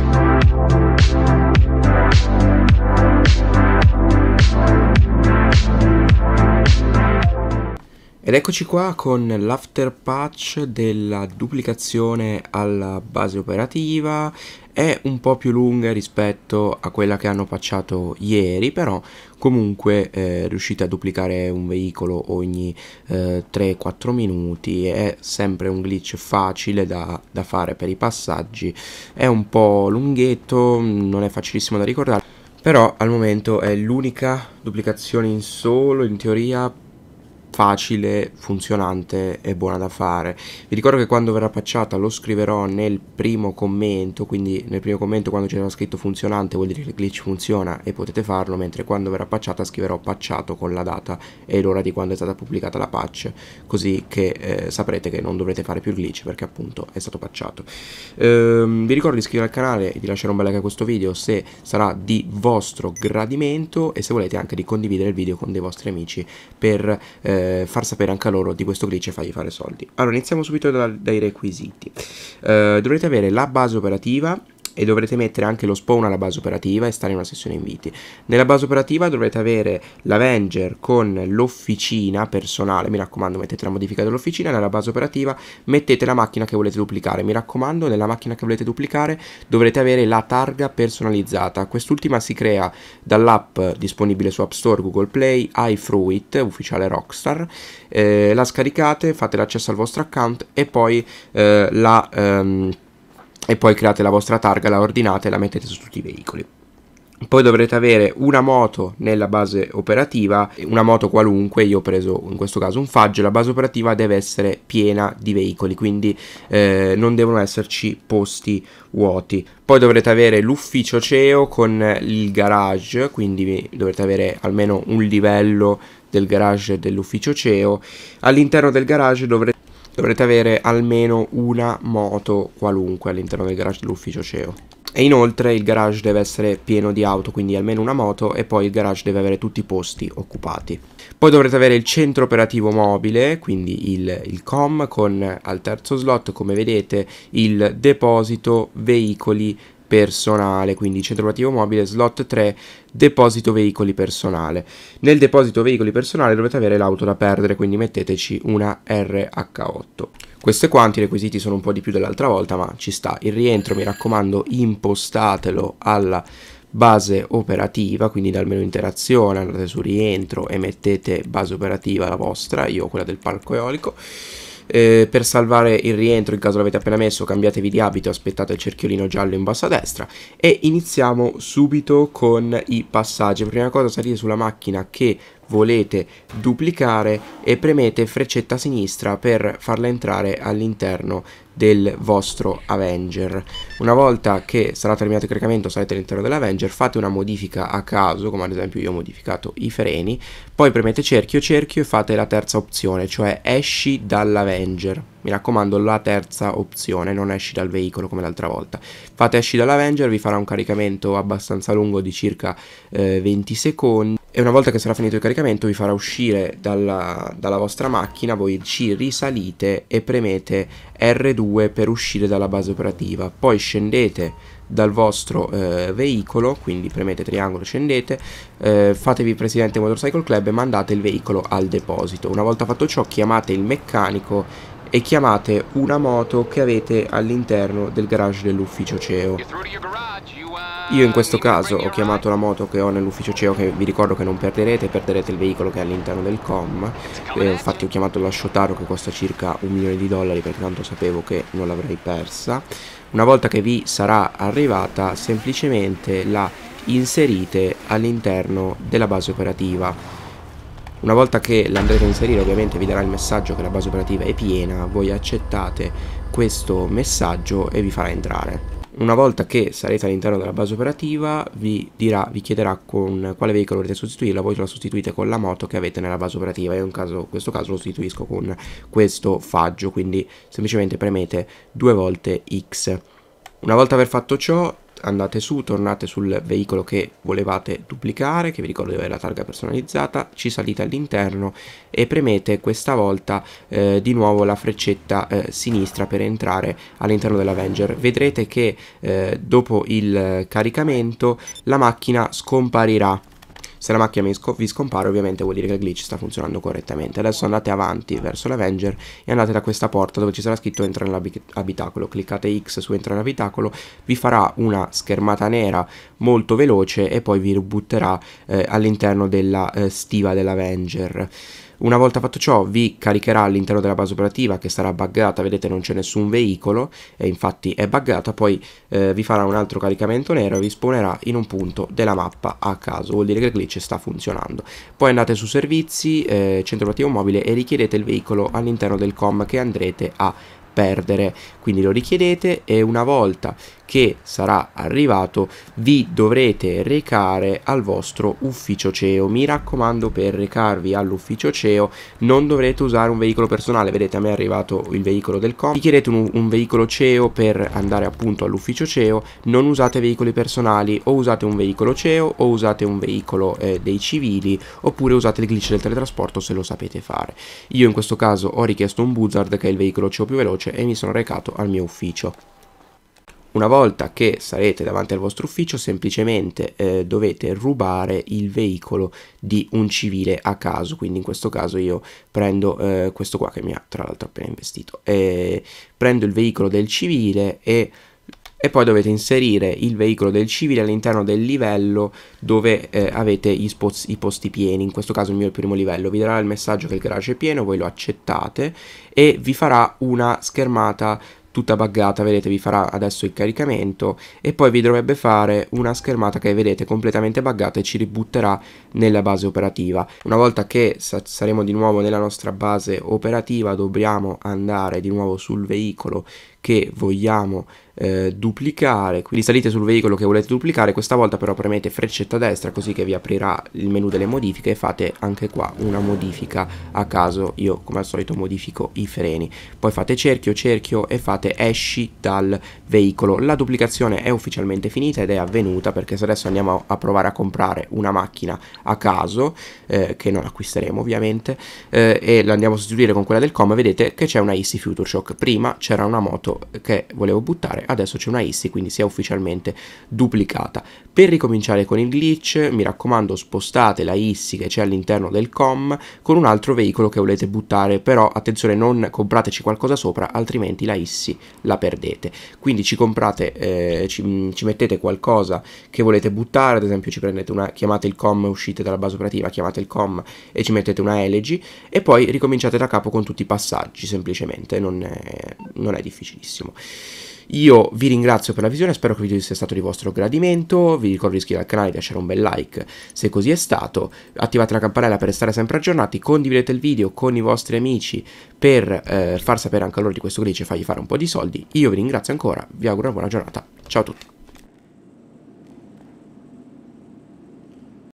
you. Ed eccoci qua con l'after patch della duplicazione alla base operativa, è un po' più lunga rispetto a quella che hanno patchato ieri, però comunque eh, riuscite a duplicare un veicolo ogni eh, 3-4 minuti, è sempre un glitch facile da, da fare per i passaggi, è un po' lunghetto, non è facilissimo da ricordare, però al momento è l'unica duplicazione in solo, in teoria, facile, funzionante e buona da fare. Vi ricordo che quando verrà patchata lo scriverò nel primo commento, quindi nel primo commento quando c'era scritto funzionante vuol dire che il glitch funziona e potete farlo, mentre quando verrà patchata scriverò patchato con la data e l'ora di quando è stata pubblicata la patch, così che eh, saprete che non dovrete fare più il glitch perché appunto è stato patchato. Ehm, vi ricordo di iscrivervi al canale e di lasciare un bel like a questo video se sarà di vostro gradimento e se volete anche di condividere il video con dei vostri amici per... Eh, eh, far sapere anche a loro di questo glitch e fargli fare soldi. Allora, iniziamo subito da, dai requisiti. Eh, dovrete avere la base operativa e dovrete mettere anche lo spawn alla base operativa e stare in una sessione inviti. Nella base operativa dovrete avere l'Avenger con l'officina personale, mi raccomando mettete la modifica dell'officina, nella base operativa mettete la macchina che volete duplicare, mi raccomando nella macchina che volete duplicare dovrete avere la targa personalizzata, quest'ultima si crea dall'app disponibile su App Store, Google Play, iFruit, ufficiale Rockstar, eh, la scaricate, fate l'accesso al vostro account e poi eh, la... Ehm, e poi create la vostra targa, la ordinate e la mettete su tutti i veicoli. Poi dovrete avere una moto nella base operativa, una moto qualunque, io ho preso in questo caso un faggio, la base operativa deve essere piena di veicoli, quindi eh, non devono esserci posti vuoti. Poi dovrete avere l'ufficio CEO con il garage, quindi dovrete avere almeno un livello del garage dell'ufficio CEO. All'interno del garage dovrete dovrete avere almeno una moto qualunque all'interno del garage dell'ufficio CEO. E inoltre il garage deve essere pieno di auto, quindi almeno una moto e poi il garage deve avere tutti i posti occupati. Poi dovrete avere il centro operativo mobile, quindi il, il COM con al terzo slot come vedete il deposito, veicoli personale, quindi centro operativo mobile, slot 3, deposito veicoli personale. Nel deposito veicoli personale dovete avere l'auto da perdere, quindi metteteci una RH8. Questo è quanto, i requisiti sono un po' di più dell'altra volta, ma ci sta. Il rientro, mi raccomando, impostatelo alla base operativa, quindi da almeno interazione, andate su rientro e mettete base operativa la vostra, io quella del parco eolico eh, per salvare il rientro in caso l'avete appena messo cambiatevi di abito aspettate il cerchiolino giallo in basso a destra e iniziamo subito con i passaggi prima cosa salire sulla macchina che volete duplicare e premete freccetta sinistra per farla entrare all'interno del vostro Avenger. Una volta che sarà terminato il caricamento sarete all'interno dell'Avenger, fate una modifica a caso, come ad esempio io ho modificato i freni, poi premete cerchio cerchio e fate la terza opzione, cioè esci dall'Avenger. Mi raccomando la terza opzione, non esci dal veicolo come l'altra volta. Fate esci dall'Avenger, vi farà un caricamento abbastanza lungo di circa eh, 20 secondi e una volta che sarà finito il caricamento vi farà uscire dalla, dalla, vostra macchina, voi ci risalite e premete R2 per uscire dalla base operativa, poi scendete dal vostro eh, veicolo, quindi premete triangolo, scendete, eh, fatevi presidente Motorcycle Club e mandate il veicolo al deposito. Una volta fatto ciò chiamate il meccanico e chiamate una moto che avete all'interno del garage dell'ufficio CEO. Io in questo caso ho chiamato la moto che ho nell'ufficio CEO che vi ricordo che non perderete, perderete il veicolo che è all'interno del com, eh, infatti ho chiamato la Shotaro che costa circa un milione di dollari perché tanto sapevo che non l'avrei persa. Una volta che vi sarà arrivata semplicemente la inserite all'interno della base operativa. Una volta che l'andrete a inserire ovviamente vi darà il messaggio che la base operativa è piena, voi accettate questo messaggio e vi farà entrare. Una volta che sarete all'interno della base operativa vi, dirà, vi chiederà con quale veicolo volete sostituirla, voi la sostituite con la moto che avete nella base operativa, io in, caso, in questo caso lo sostituisco con questo faggio, quindi semplicemente premete due volte X. Una volta aver fatto ciò andate su, tornate sul veicolo che volevate duplicare, che vi ricordo è la targa personalizzata, ci salite all'interno e premete questa volta eh, di nuovo la freccetta eh, sinistra per entrare all'interno dell'Avenger. Vedrete che eh, dopo il eh, caricamento la macchina scomparirà se la macchina vi scompare ovviamente vuol dire che il glitch sta funzionando correttamente. Adesso andate avanti verso l'Avenger e andate da questa porta dove ci sarà scritto entra nell'abitacolo. Cliccate X su entra nell'abitacolo, vi farà una schermata nera molto veloce e poi vi butterà eh, all'interno della eh, stiva dell'Avenger. Una volta fatto ciò vi caricherà all'interno della base operativa che sarà buggata, vedete non c'è nessun veicolo e infatti è buggata, poi eh, vi farà un altro caricamento nero e vi spawnerà in un punto della mappa a caso, vuol dire che il glitch sta funzionando. Poi andate su servizi, eh, centro operativo mobile e richiedete il veicolo all'interno del com che andrete a perdere quindi lo richiedete e una volta che sarà arrivato vi dovrete recare al vostro ufficio CEO mi raccomando per recarvi all'ufficio CEO non dovrete usare un veicolo personale vedete a me è arrivato il veicolo del com vi chiedete un, un veicolo CEO per andare appunto all'ufficio CEO non usate veicoli personali o usate un veicolo CEO o usate un veicolo eh, dei civili oppure usate il glitch del teletrasporto se lo sapete fare io in questo caso ho richiesto un buzzard che è il veicolo CEO più veloce e mi sono recato al mio ufficio una volta che sarete davanti al vostro ufficio semplicemente eh, dovete rubare il veicolo di un civile a caso, quindi in questo caso io prendo eh, questo qua che mi ha tra l'altro appena investito, eh, prendo il veicolo del civile e, e, poi dovete inserire il veicolo del civile all'interno del livello dove eh, avete i, i posti pieni, in questo caso il mio è il primo livello, vi darà il messaggio che il garage è pieno, voi lo accettate e vi farà una schermata tutta buggata, vedete vi farà adesso il caricamento e poi vi dovrebbe fare una schermata che vedete completamente buggata e ci ributterà nella base operativa. Una volta che saremo di nuovo nella nostra base operativa dobbiamo andare di nuovo sul veicolo che vogliamo eh, duplicare, quindi salite sul veicolo che volete duplicare, questa volta però premete freccetta destra così che vi aprirà il menu delle modifiche e fate anche qua una modifica a caso, io come al solito modifico i freni, poi fate cerchio, cerchio e fate esci dal veicolo, la duplicazione è ufficialmente finita ed è avvenuta perché se adesso andiamo a provare a comprare una macchina a caso, eh, che non acquisteremo ovviamente, eh, e la andiamo a sostituire con quella del com, vedete che c'è una Easy Future Shock, prima c'era una moto che volevo buttare adesso c'è una ISI quindi si è ufficialmente duplicata per ricominciare con il glitch, mi raccomando spostate la ISSI che c'è all'interno del COM con un altro veicolo che volete buttare, però attenzione non comprateci qualcosa sopra, altrimenti la ISSI la perdete. Quindi ci comprate, eh, ci, ci mettete qualcosa che volete buttare, ad esempio ci prendete una, chiamate il COM, uscite dalla base operativa, chiamate il COM e ci mettete una elegy e poi ricominciate da capo con tutti i passaggi semplicemente, non è, non è difficilissimo. Io vi ringrazio per la visione, spero che il video sia stato di vostro gradimento, vi ricordo di iscrivervi al canale, lasciare un bel like se così è stato, attivate la campanella per restare sempre aggiornati, condividete il video con i vostri amici per eh, far sapere anche a loro di questo glitch e fargli fare un po' di soldi. Io vi ringrazio ancora, vi auguro una buona giornata, ciao a tutti.